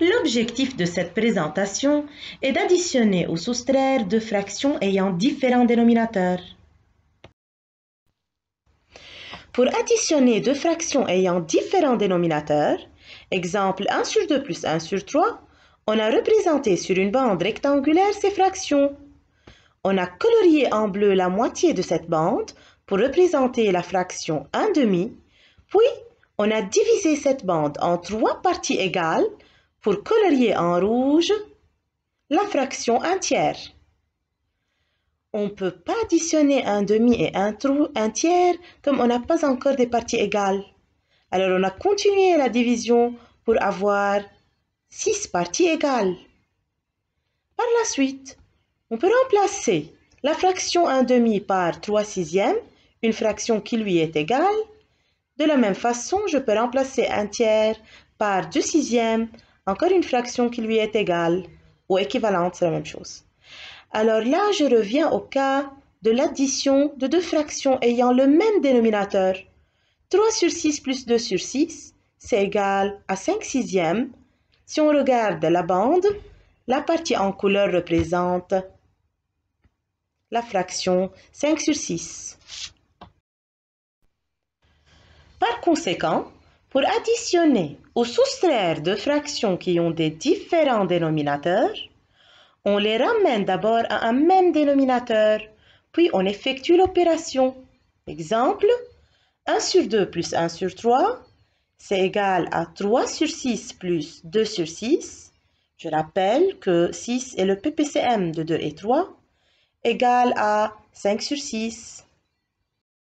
L'objectif de cette présentation est d'additionner ou soustraire deux fractions ayant différents dénominateurs. Pour additionner deux fractions ayant différents dénominateurs, exemple 1 sur 2 plus 1 sur 3, on a représenté sur une bande rectangulaire ces fractions. On a colorié en bleu la moitié de cette bande pour représenter la fraction 1 demi, puis on a divisé cette bande en trois parties égales pour colorier en rouge la fraction 1 tiers. On ne peut pas additionner 1 demi et 1 trou, un tiers comme on n'a pas encore des parties égales. Alors on a continué la division pour avoir 6 parties égales. Par la suite, on peut remplacer la fraction 1 demi par 3 sixièmes, une fraction qui lui est égale. De la même façon, je peux remplacer 1 tiers par 2 sixièmes encore une fraction qui lui est égale ou équivalente, c'est la même chose. Alors là, je reviens au cas de l'addition de deux fractions ayant le même dénominateur. 3 sur 6 plus 2 sur 6, c'est égal à 5 sixièmes. Si on regarde la bande, la partie en couleur représente la fraction 5 sur 6. Par conséquent, pour additionner ou soustraire deux fractions qui ont des différents dénominateurs, on les ramène d'abord à un même dénominateur, puis on effectue l'opération. Exemple, 1 sur 2 plus 1 sur 3, c'est égal à 3 sur 6 plus 2 sur 6. Je rappelle que 6 est le PPCM de 2 et 3, égal à 5 sur 6.